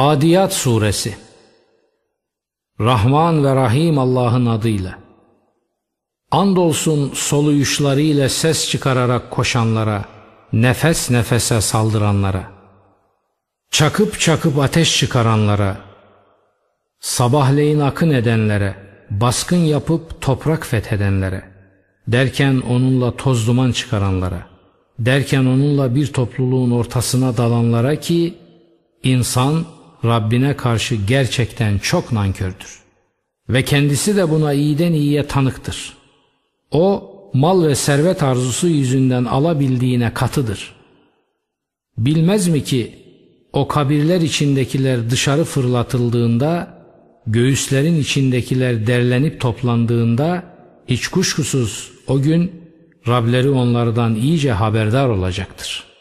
Adiyat Suresi Rahman ve Rahim Allah'ın adıyla Andolsun soluyuşlarıyla ses çıkararak koşanlara, nefes nefese saldıranlara, çakıp çakıp ateş çıkaranlara, sabahleyin akın edenlere, baskın yapıp toprak fethedenlere, derken onunla toz duman çıkaranlara, derken onunla bir topluluğun ortasına dalanlara ki, insan Rabbine karşı gerçekten çok nankördür. Ve kendisi de buna iyiden iyiye tanıktır. O mal ve servet arzusu yüzünden alabildiğine katıdır. Bilmez mi ki o kabirler içindekiler dışarı fırlatıldığında, göğüslerin içindekiler derlenip toplandığında hiç kuşkusuz o gün Rableri onlardan iyice haberdar olacaktır.''